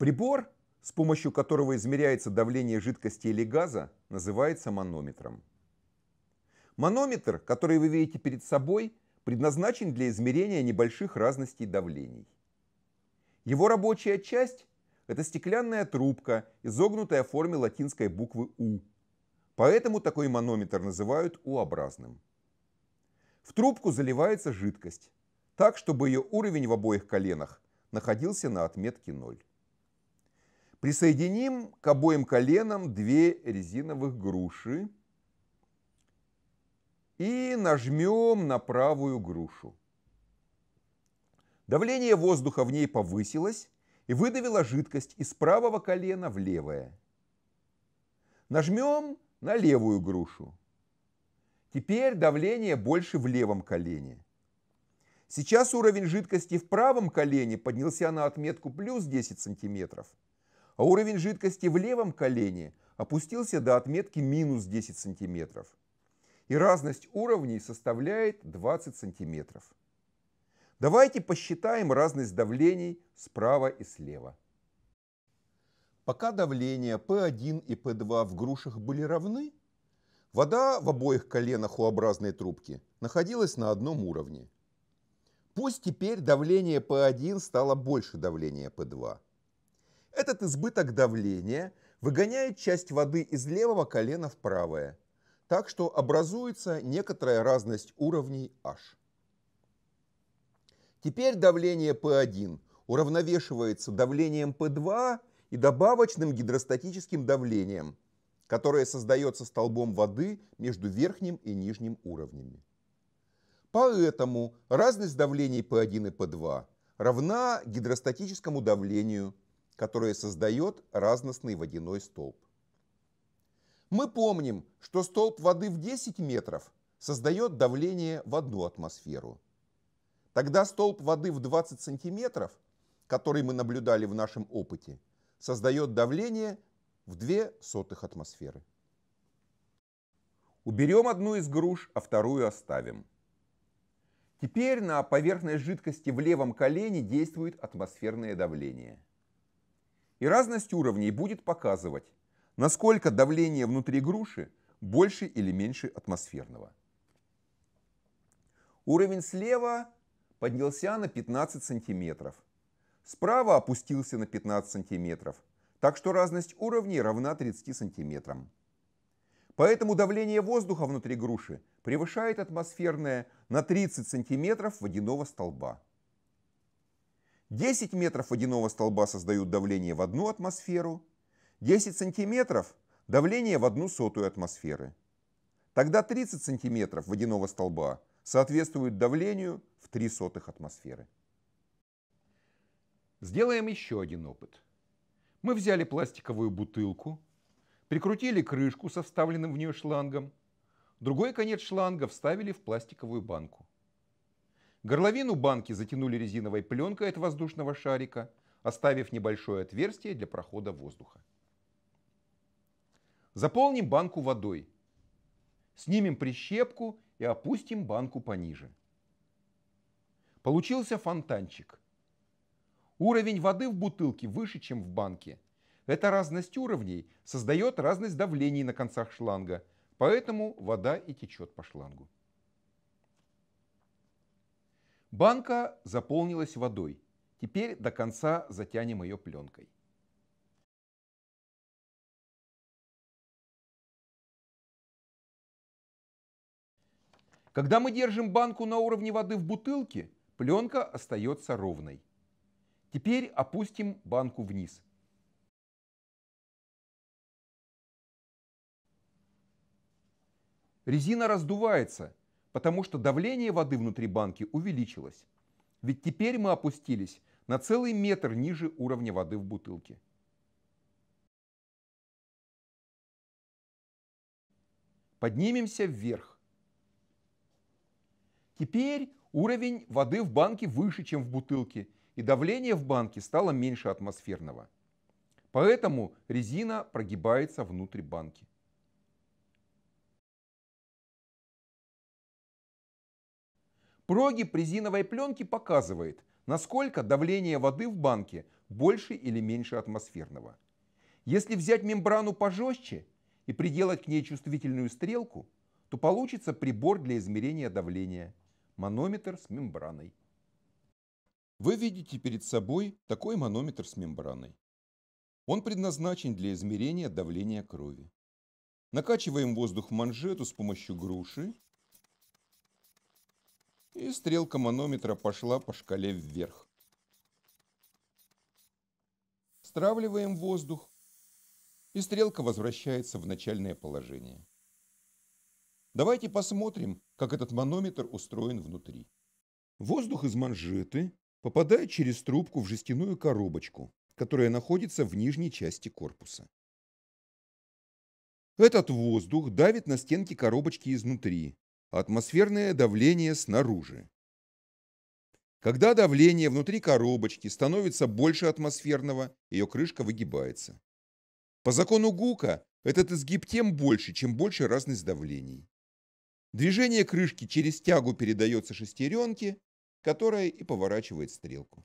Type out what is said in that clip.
Прибор, с помощью которого измеряется давление жидкости или газа, называется манометром. Манометр, который вы видите перед собой, предназначен для измерения небольших разностей давлений. Его рабочая часть – это стеклянная трубка, изогнутая в форме латинской буквы «У». Поэтому такой манометр называют «У-образным». В трубку заливается жидкость, так, чтобы ее уровень в обоих коленах находился на отметке 0. Присоединим к обоим коленам две резиновых груши и нажмем на правую грушу. Давление воздуха в ней повысилось и выдавило жидкость из правого колена в левое. Нажмем на левую грушу. Теперь давление больше в левом колене. Сейчас уровень жидкости в правом колене поднялся на отметку плюс 10 сантиметров – а уровень жидкости в левом колене опустился до отметки минус 10 сантиметров. И разность уровней составляет 20 сантиметров. Давайте посчитаем разность давлений справа и слева. Пока давления P1 и P2 в грушах были равны, вода в обоих коленах у образной трубки находилась на одном уровне. Пусть теперь давление P1 стало больше давления P2 – этот избыток давления выгоняет часть воды из левого колена в правое, так что образуется некоторая разность уровней H. Теперь давление P1 уравновешивается давлением P2 и добавочным гидростатическим давлением, которое создается столбом воды между верхним и нижним уровнями. Поэтому разность давлений P1 и P2 равна гидростатическому давлению – которое создает разностный водяной столб. Мы помним, что столб воды в 10 метров создает давление в одну атмосферу. Тогда столб воды в 20 сантиметров, который мы наблюдали в нашем опыте, создает давление в 2 сотых атмосферы. Уберем одну из груш, а вторую оставим. Теперь на поверхность жидкости в левом колене действует атмосферное давление – и разность уровней будет показывать, насколько давление внутри груши больше или меньше атмосферного. Уровень слева поднялся на 15 сантиметров. Справа опустился на 15 сантиметров, так что разность уровней равна 30 сантиметрам. Поэтому давление воздуха внутри груши превышает атмосферное на 30 сантиметров водяного столба. 10 метров водяного столба создают давление в одну атмосферу, 10 сантиметров – давление в одну сотую атмосферы. Тогда 30 сантиметров водяного столба соответствуют давлению в 3 сотых атмосферы. Сделаем еще один опыт. Мы взяли пластиковую бутылку, прикрутили крышку со вставленным в нее шлангом, другой конец шланга вставили в пластиковую банку. Горловину банки затянули резиновой пленкой от воздушного шарика, оставив небольшое отверстие для прохода воздуха. Заполним банку водой. Снимем прищепку и опустим банку пониже. Получился фонтанчик. Уровень воды в бутылке выше, чем в банке. Эта разность уровней создает разность давлений на концах шланга, поэтому вода и течет по шлангу. Банка заполнилась водой. Теперь до конца затянем ее пленкой. Когда мы держим банку на уровне воды в бутылке, пленка остается ровной. Теперь опустим банку вниз. Резина раздувается, потому что давление воды внутри банки увеличилось. Ведь теперь мы опустились на целый метр ниже уровня воды в бутылке. Поднимемся вверх. Теперь уровень воды в банке выше, чем в бутылке, и давление в банке стало меньше атмосферного. Поэтому резина прогибается внутрь банки. Проги призиновой пленки показывает, насколько давление воды в банке больше или меньше атмосферного. Если взять мембрану пожестче и приделать к ней чувствительную стрелку, то получится прибор для измерения давления – манометр с мембраной. Вы видите перед собой такой манометр с мембраной. Он предназначен для измерения давления крови. Накачиваем воздух в манжету с помощью груши и стрелка манометра пошла по шкале вверх. Стравливаем воздух, и стрелка возвращается в начальное положение. Давайте посмотрим, как этот манометр устроен внутри. Воздух из манжеты попадает через трубку в жестяную коробочку, которая находится в нижней части корпуса. Этот воздух давит на стенки коробочки изнутри, атмосферное давление снаружи. Когда давление внутри коробочки становится больше атмосферного, ее крышка выгибается. По закону Гука этот изгиб тем больше, чем больше разность давлений. Движение крышки через тягу передается шестеренке, которая и поворачивает стрелку.